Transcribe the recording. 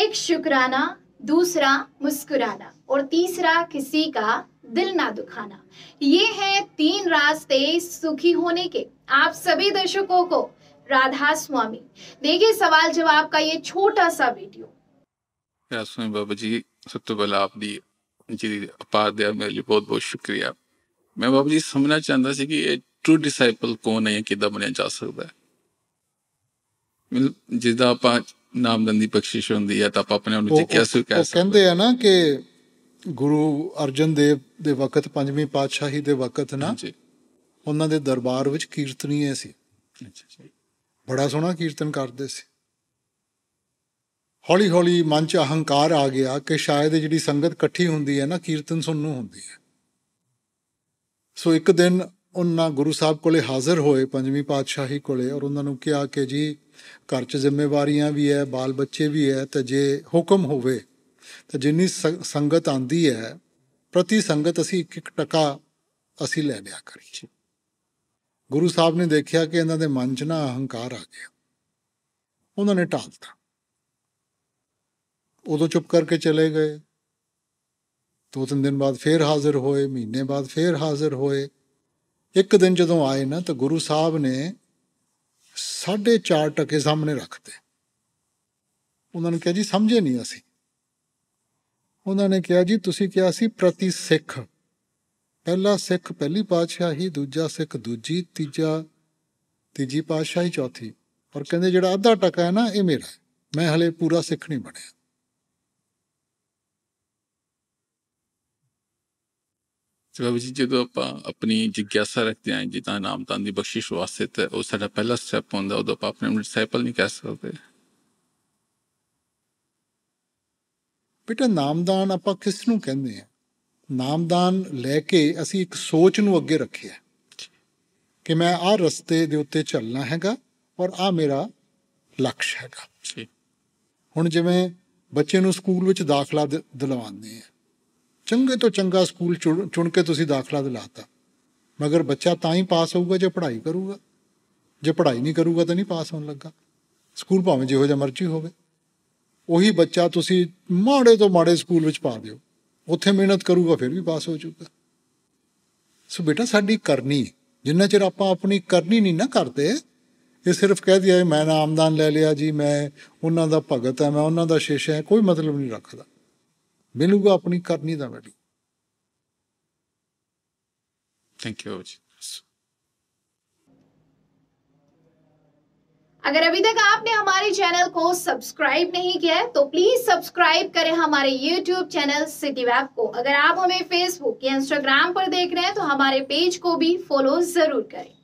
एक शुक्राना दूसरा मुस्कुराना और तीसरा किसी का दिल ना दुखाना ये है तीन रास्ते सुखी होने के आप सभी दर्शकों को राधा स्वामी देखिए सवाल जवाब का ये छोटा सा वीडियो स्वामी बाबा जी सब तो पहले आप दी जी अपार दिया मेरे लिए बहुत बहुत शुक्रिया मैं बाबा जी समझना चाहता सी कि ये ट्रू डिसाइपल कौन है कि बनया जा सकता है जिदा आप ਨਾਮ ਦੰਦੀ ਬਖਸ਼ਿਸ਼ ਹੁੰਦੀ ਹੈ ਤਾਂ ਆਪਾਂ ਆਪਣੇ ਉਹਨੂੰ ਸੁ ਕਹਿ ਸਕਦੇ ਉਹ ਕਹਿੰਦੇ ਆ ਨਾ ਕਿ ਗੁਰੂ ਅਰਜਨ ਦੇਵ ਦੇ ਵਕਤ ਪੰਜਵੀਂ ਪਾਤਸ਼ਾਹੀ ਦੇ ਵਕਤ ਨਾ ਉਹਨਾਂ ਦੇ ਦਰਬਾਰ ਵਿੱਚ ਕੀਰਤਨੀਏ ਸੀ ਬੜਾ ਸੋਹਣਾ ਕੀਰਤਨ ਕਰਦੇ ਸੀ ਹੌਲੀ ਹੌਲੀ ਮਨ 'ਚ ਅਹੰਕਾਰ ਆ ਗਿਆ ਕਿ ਸ਼ਾਇਦ ਜਿਹੜੀ ਸੰਗਤ ਇਕੱਠੀ ਹੁੰਦੀ ਹੈ ਨਾ ਕੀਰਤਨ ਸੁਣਨ ਨੂੰ ਹੁੰਦੀ ਹੈ ਸੋ ਇੱਕ ਦਿਨ ਉਹਨਾਂ ਗੁਰੂ ਸਾਹਿਬ ਕੋਲੇ ਹਾਜ਼ਰ ਹੋਏ ਪੰਜਵੀਂ ਪਾਤਸ਼ਾਹੀ ਕੋਲੇ ਔਰ ਉਹਨਾਂ ਨੂੰ ਕਿਹਾ ਕਿ ਜੀ ਘਰ 'ਚ ਜ਼ਿੰਮੇਵਾਰੀਆਂ ਵੀ ਹੈ ਬਾਲ ਬੱਚੇ ਵੀ ਹੈ ਤਾਂ ਜੇ ਹੁਕਮ ਹੋਵੇ ਤਾਂ ਜਿੰਨੀ ਸੰਗਤ ਆਂਦੀ ਹੈ ਪ੍ਰਤੀ ਸੰਗਤ ਅਸੀਂ 1-1 ਟਕਾ ਅਸੀਂ ਲੈ ਲਿਆ ਕਰੀਏ ਗੁਰੂ ਸਾਹਿਬ ਨੇ ਦੇਖਿਆ ਕਿ ਇਹਨਾਂ ਦੇ ਮਨ 'ਚ ਨਾ ਅਹੰਕਾਰ ਆ ਗਿਆ ਉਹਨਾਂ ਨੇ ਟਾਲਤਾ ਉਦੋਂ ਚੁੱਪ ਕਰਕੇ ਚਲੇ ਗਏ ਦੋ ਤਿੰਨ ਦਿਨ ਬਾਅਦ ਫੇਰ ਹਾਜ਼ਰ ਹੋਏ ਮਹੀਨੇ ਬਾਅਦ ਫੇਰ ਹਾਜ਼ਰ ਹੋਏ ਇੱਕ ਦਿਨ ਜਦੋਂ ਆਏ ਨਾ ਤਾਂ ਗੁਰੂ ਸਾਹਿਬ ਨੇ ਸਾਢੇ 4 ਟਕੇ ਸਾਹਮਣੇ ਰੱਖਤੇ ਉਹਨਾਂ ਨੇ ਕਿਹਾ ਜੀ ਸਮਝੇ ਨਹੀਂ ਅਸੀਂ ਉਹਨਾਂ ਨੇ ਕਿਹਾ ਜੀ ਤੁਸੀਂ ਕਿਹਾ ਸੀ ਪ੍ਰਤੀ ਸਿੱਖ ਪਹਿਲਾ ਸਿੱਖ ਪਹਿਲੀ ਪਾਤਸ਼ਾਹੀ ਦੂਜਾ ਸਿੱਖ ਦੂਜੀ ਤੀਜਾ ਤੀਜੀ ਪਾਤਸ਼ਾਹੀ ਚੌਥੀ ਪਰ ਕਹਿੰਦੇ ਜਿਹੜਾ ਅੱਧਾ ਟਕਾ ਹੈ ਨਾ ਇਹ ਮੇਰਾ ਮੈਂ ਹਲੇ ਪੂਰਾ ਸਿੱਖ ਨਹੀਂ ਬਣਿਆ ਤੇ ਬਾਬਾ ਜੀ ਜਦੋਂ ਆਪਾਂ ਆਪਣੀ ਜਿਗਿਆਸਾ ਰੱਖਦੇ ਆਂ ਨਾਮ ਤਾਂ ਦੀ ਬਖਸ਼ਿਸ਼ ਵਾਸਤੇ ਤੇ ਉਹ ਸਾਡਾ ਪਹਿਲਾ ਸਟੈਪ ਹੁੰਦਾ ਉਦੋਂ ਆਪਾਂ ਆਪਣੇ ਡਿਸਾਈਪਲ ਨਹੀਂ ਕਹਿ ਸਕਦੇ ਬੇਟਾ ਨਾਮਦਾਨ ਆਪਾਂ ਕਿਸ ਨੂੰ ਕਹਿੰਦੇ ਆ ਨਾਮਦਾਨ ਲੈ ਕੇ ਅਸੀਂ ਇੱਕ ਸੋਚ ਨੂੰ ਅੱਗੇ ਰੱਖਿਆ ਕਿ ਮੈਂ ਆਹ ਰਸਤੇ ਦੇ ਉੱਤੇ ਚੱਲਣਾ ਹੈਗਾ ਔਰ ਆ ਮੇਰਾ ਲਕਸ਼ ਹੈਗਾ ਜੀ ਹੁਣ ਜਿਵੇਂ ਬੱਚੇ ਨੂੰ ਸਕੂਲ ਵਿੱਚ ਦਾਖਲਾ ਦਿਲਵਾਉਂਦੇ ਆ ਚੰਗੇ ਤੋਂ ਚੰਗਾ ਸਕੂਲ ਚੁਣ ਕੇ ਤੁਸੀਂ ਦਾਖਲਾ ਦਿਲਾਤਾ ਮਗਰ ਬੱਚਾ ਤਾਂ ਹੀ ਪਾਸ ਹੋਊਗਾ ਜੇ ਪੜ੍ਹਾਈ ਕਰੂਗਾ ਜੇ ਪੜ੍ਹਾਈ ਨਹੀਂ ਕਰੂਗਾ ਤਾਂ ਨਹੀਂ ਪਾਸ ਹੋਣ ਲੱਗਾ ਸਕੂਲ ਭਾਵੇਂ ਜਿਹੋ ਜਿਹਾ ਮਰਜ਼ੀ ਹੋਵੇ ਉਹੀ ਬੱਚਾ ਤੁਸੀਂ ਮਾੜੇ ਤੋਂ ਮਾੜੇ ਸਕੂਲ ਵਿੱਚ ਪਾ ਦਿਓ ਉੱਥੇ ਮਿਹਨਤ ਕਰੂਗਾ ਫਿਰ ਵੀ ਪਾਸ ਹੋ ਜਾਊਗਾ ਸੋ ਬੇਟਾ ਸਾਡੀ ਕਰਨੀ ਜਿੰਨਾ ਚਿਰ ਆਪਾਂ ਆਪਣੀ ਕਰਨੀ ਨਹੀਂ ਨਾ ਕਰਦੇ ਇਹ ਸਿਰਫ ਕਹਿ ਦਿਆ ਮੈਂ ਨਾਮਦਾਨ ਲੈ ਲਿਆ ਜੀ ਮੈਂ ਉਹਨਾਂ ਦਾ ਭਗਤ ਹਾਂ ਮੈਂ ਉਹਨਾਂ ਦਾ ਸ਼ਿਸ਼ ਹਾਂ ਕੋਈ ਮਤਲਬ ਨਹੀਂ ਰੱਖਦਾ मिलूगा अपनी करनी ਦਾ ਵੜੀ थैंक यू अगर अभी तक आपने हमारे चैनल को सब्सक्राइब नहीं किया है तो प्लीज सब्सक्राइब करें हमारे यूट्यूब चैनल सिटी वैब को अगर आप हमें फेसबुक या इंस्टाग्राम पर देख रहे हैं तो हमारे पेज को भी फॉलो जरूर करें